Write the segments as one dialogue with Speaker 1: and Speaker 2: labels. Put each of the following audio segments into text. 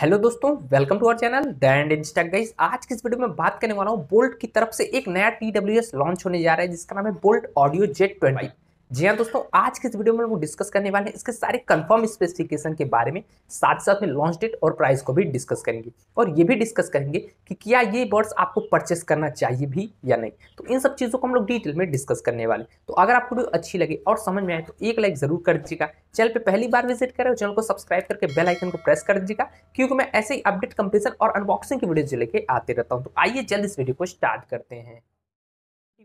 Speaker 1: hello दोस्तों welcome to our channel the end guys आज की इस वीडियो में बात करने वाला हूँ बोल्ट की तरफ से एक नया टी लॉन्च होने जा रहा है जिसका नाम है बोल्ट ऑडियो जेट ट्वेंटी जी हाँ दोस्तों आज के इस वीडियो में हम डिस्कस करने वाले हैं इसके सारे कंफर्म स्पेसिफिकेशन के बारे में साथ साथ में लॉन्च डेट और प्राइस को भी डिस्कस करेंगे और ये भी डिस्कस करेंगे कि क्या ये बर्ड्स आपको परचेस करना चाहिए भी या नहीं तो इन सब चीज़ों को हम लोग डिटेल में डिस्कस करने वाले तो अगर आपको वीडियो अच्छी लगे और समझ में आए तो एक लाइक जरूर कर दीजिएगा चैनल पर पहली बार विजिट करें चैनल को सब्सक्राइब करके बेल आइकन को प्रेस कर दीजिएगा क्योंकि मैं ऐसे ही अपडेट कंपेरिजन और अनबॉक्सिंग की वीडियो लेके आते रहता हूँ तो आइए जल्द इस वीडियो को स्टार्ट करते हैं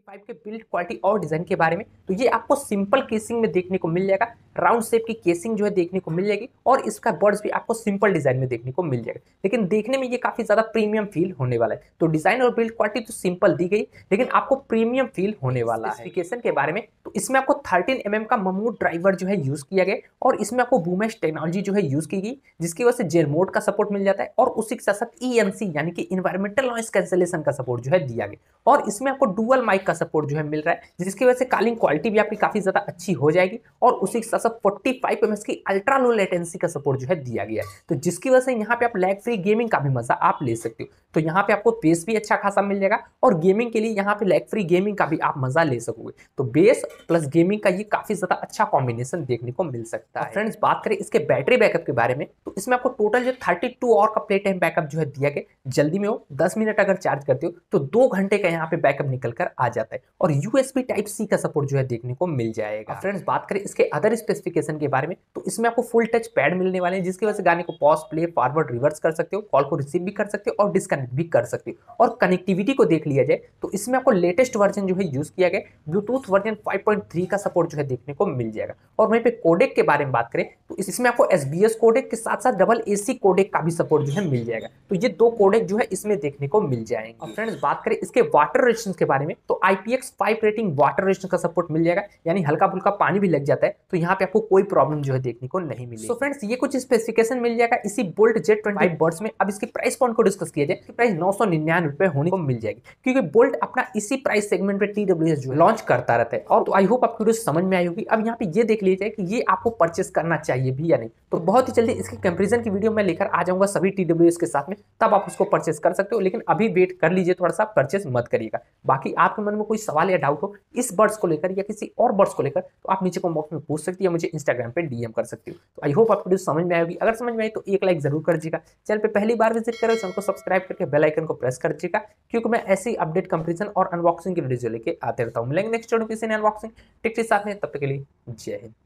Speaker 1: के बिल्ड क्वालिटी और डिज़ाइन के बारे में तो ये आपको सिंपल केसिंग में देखने को मिल जाएगा राउंड शेप की केसिंग जो है देखने को मिल जाएगी और इसका बर्ड्स भी आपको सिंपल डिजाइन में देखने को मिल जाएगा लेकिन देखने में ये काफी ज्यादा प्रीमियम फील होने वाला है तो डिजाइन और बिल्ड क्वालिटी तो सिंपल दी गई लेकिन आपको प्रीमियम फील होने वाला है के बारे में तो इसमें आपको थर्टीन एम mm का ममूट ड्राइवर जो है यूज किया गया और इसमें आपको बुमेश टेक्नोलॉजी जो है यूज की गई जिसकी वजह से जेरमोड का सपोर्ट मिल जाता है और उसी के साथ साथ ई यानी कि इन्वायरमेंटल नॉइस कैंसिलेशन का सपोर्ट जो है दिया गया और इसमें आपको डुअल माइक का सपोर्ट जो है मिल रहा है जिसकी वजह से कालिंग क्वालिटी भी आपकी काफी ज्यादा अच्छी हो जाएगी और उसी के साथ अब 45 फाइव की अल्ट्रा लो लेटेंसी का सपोर्ट जो है दिया गया है तो जिसकी वजह से यहाँ पे आप लैग फ्री गेमिंग का भी मजा आप ले सकते हो तो यहाँ पे आपको बेस भी अच्छा खासा मिल जाएगा और गेमिंग के लिए यहाँ पे लैग फ्री गेमिंग का भी आप मजा ले सकोगे तो बेस प्लस गेमिंग का ये काफी ज्यादा अच्छा कॉम्बिनेशन देखने को मिल सकता है फ्रेंड्स बात करें इसके बैटरी बैकअप के बारे में तो इसमें आपको टोटल जो थर्टी टू आवर का प्ले टाइम बैकअप जो है दिया गया जल्दी में हो दस मिनट अगर चार्ज करते हो तो दो घंटे का यहाँ पे बैकअप निकल कर आ जाता है और यूएसपी टाइप सी का सपोर्ट जो है देखने को मिल जाएगा फ्रेंड्स बात करें इसके अदर स्पेसिफिकेशन के बारे में तो इसमें आपको फुल टच पैड मिलने वाले हैं जिसकी वजह से गाने को पॉज प्ले फॉरवर्ड रिवर्स कर सकते हो कॉल को रिसीव भी कर सकते हो और डिस्कनेक्ट कनेक्ट भी कर सकते हो और कनेक्टिविटी को देख लिया जाए तो इसमें आपको लेटेस्ट वर्जन जो है यूज़ किया गया ब्लूटूथ वर्जन 5.3 का सपोर्ट जो है देखने को मिल जाएगा और वहीं पे कोडेक के बारे में बात करें तो इसमें आपको एस बी एस कोडेक के साथ साथ डबल ए सी कोडेक का भी सपोर्ट जो है मिल जाएगा तो ये दो कोडेक जो है इसमें देखने को मिल जाएंगे और फ्रेंड्स बात करें इसके वाटर रेशन के बारे में तो I P X five rating water resistance का सपोर्ट मिल जाएगा यानी हल्का फुल्का पानी भी लग जाता है तो यहाँ पे आपको कोई प्रॉब्लम जो है देखने को नहीं मिली तो फ्रेंड्स ये कुछ स्पेसिफिकेशन मिल जाएगा इसी बोल्ट जेट ट्वेंटी बर्ड्स में अब इसके प्राइस पॉइंट को डिस्कस किया जाए इसकी प्राइस नौ सौ निन्यानवे होने को मिल जाएगी क्योंकि बोल्ट अपना इसी प्राइस सेगमेंट पे टी डब्ल्यू एस जो लॉन्च करता रहता है और तो आई होप आपकी वीडियो समझ में आई होगी अब यहाँ पे ये देख लीजिए कि ये आपको परचेस करना चाहिए भी या नहीं तो बहुत ही जल्दी इसके कंपेरिजन की वीडियो मैं लेकर आ जाऊंगा सभी टी डब्ल्यू एस के साथ में तब आप उसको परचेस कर सकते हो लेकिन अभी वेट कर लीजिए थोड़ा सा परचेस मत करिएगा बाकी आपके मन में कोई सवाल या डाउट हो इस बर्ड्स को लेकर या किसी और बर्ड्स को लेकर तो आप नीचे को बॉक्स में पूछ सकती है मुझे इंस्टाग्राम पर डीएम कर सकती हो तो आई होप आपको वीडियो समझ में आएगी अगर समझ में आई तो एक लाइक जरूर कर दीजिएगा चैनल पर पहली बार विजिट करो चैनल को सब्सक्राइब करके करके बेल आइकन को प्रेस कर दीजिएगा क्योंकि मैं ऐसी अपडेट कंपटीशन और अनबॉक्सिंग की वीडियो लेके आते रहता हूँ मिलेंगे नेक्स्ट वीडियो किसी ने अनबॉक्सिंग टिकट साथ में तब तक के लिए जय हिंद